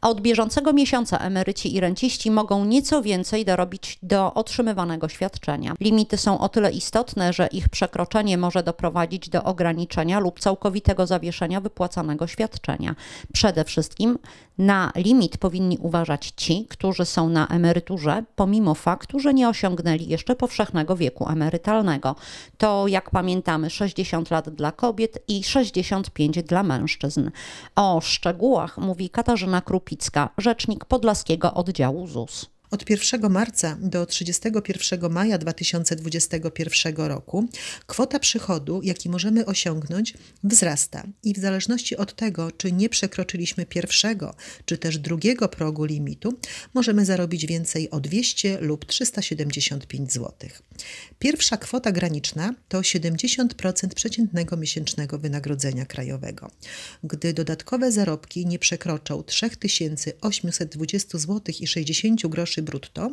a od bieżącego miesiąca emeryci i renciści mogą nieco więcej dorobić do otrzymywanego świadczenia. Limity są o tyle istotne, że ich przekroczenie może doprowadzić do ograniczenia lub całkowitego zawieszenia wypłacanego świadczenia. Przede wszystkim na limit powinni uważać ci, którzy są na emeryturze, pomimo faktu, że nie osiągnęli jeszcze powszechnego wieku emerytalnego. To, jak pamiętamy, 60 lat dla kobiet i 65 dla mężczyzn. O szczegółach mówi Katarzyna Krupicka, rzecznik Podlaskiego Oddziału ZUS. Od 1 marca do 31 maja 2021 roku kwota przychodu, jaki możemy osiągnąć, wzrasta i w zależności od tego, czy nie przekroczyliśmy pierwszego czy też drugiego progu limitu, możemy zarobić więcej o 200 lub 375 zł. Pierwsza kwota graniczna to 70% przeciętnego miesięcznego wynagrodzenia krajowego. Gdy dodatkowe zarobki nie przekroczą 3820 zł i 60 groszy brutto,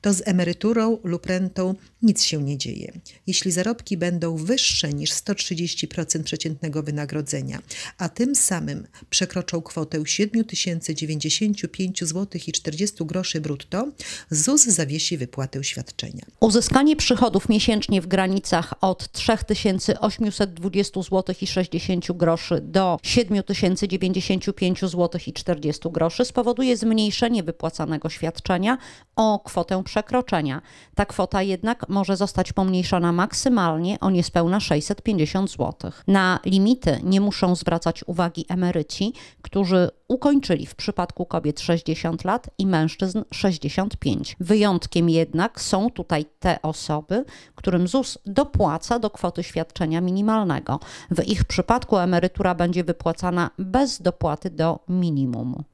to z emeryturą lub rentą nic się nie dzieje. Jeśli zarobki będą wyższe niż 130% przeciętnego wynagrodzenia, a tym samym przekroczą kwotę 7095 zł i 40 groszy brutto, ZUS zawiesi wypłatę świadczenia. Uzyskanie przychodów miesięcznie w granicach od 3820 zł i 60 groszy do 7095 zł i 40 groszy spowoduje zmniejszenie wypłacanego świadczenia o kwotę przekroczenia. Ta kwota jednak może zostać pomniejszona maksymalnie o niespełna 650 zł. Na limity nie muszą zwracać uwagi emeryci, którzy ukończyli w przypadku kobiet 60 lat i mężczyzn 65. Wyjątkiem jednak są tutaj te osoby, którym ZUS dopłaca do kwoty świadczenia minimalnego. W ich przypadku emerytura będzie wypłacana bez dopłaty do minimum.